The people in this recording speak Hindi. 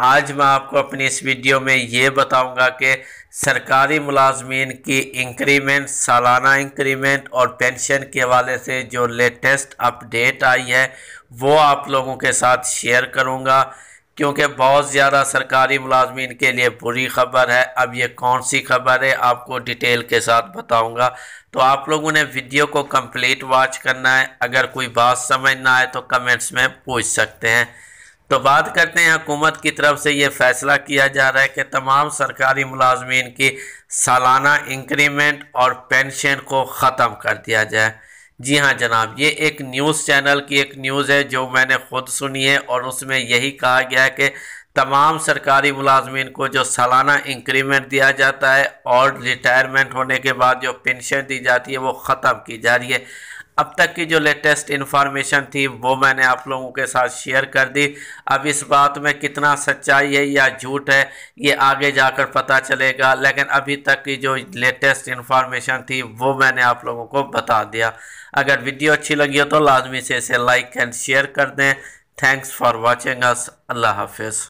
आज मैं आपको अपनी इस वीडियो में ये बताऊंगा कि सरकारी मुलाजमीन की इंक्रीमेंट सालाना इंक्रीमेंट और पेंशन के हवाले से जो लेटेस्ट अपडेट आई है वो आप लोगों के साथ शेयर करूंगा क्योंकि बहुत ज़्यादा सरकारी मुलाजमीन के लिए बुरी खबर है अब ये कौन सी खबर है आपको डिटेल के साथ बताऊंगा तो आप लोगों ने वीडियो को कंप्लीट वॉच करना है अगर कोई बात समझ ना आए तो कमेंट्स में पूछ सकते हैं तो बात करते हैं हुकूमत की तरफ से ये फैसला किया जा रहा है कि तमाम सरकारी मुलाजमीन की सालाना इंक्रीमेंट और पेंशन को ख़त्म कर दिया जाए जी हाँ जनाब ये एक न्यूज़ चैनल की एक न्यूज़ है जो मैंने ख़ुद सुनी है और उसमें यही कहा गया है कि तमाम सरकारी मुलाजमीन को जो सालाना इंक्रीमेंट दिया जाता है और रिटायरमेंट होने के बाद जो पेंशन दी जाती है वो ख़त्म की जा रही है अब तक की जो लेटेस्ट इन्फॉर्मेशन थी वो मैंने आप लोगों के साथ शेयर कर दी अब इस बात में कितना सच्चाई है या झूठ है ये आगे जाकर पता चलेगा लेकिन अभी तक की जो लेटेस्ट इन्फॉर्मेशन थी वो मैंने आप लोगों को बता दिया अगर वीडियो अच्छी लगी हो तो लाजमी से इसे लाइक एंड शेयर कर दें थैंक्स फॉर वॉचिंग अस अल्लाह हाफिज़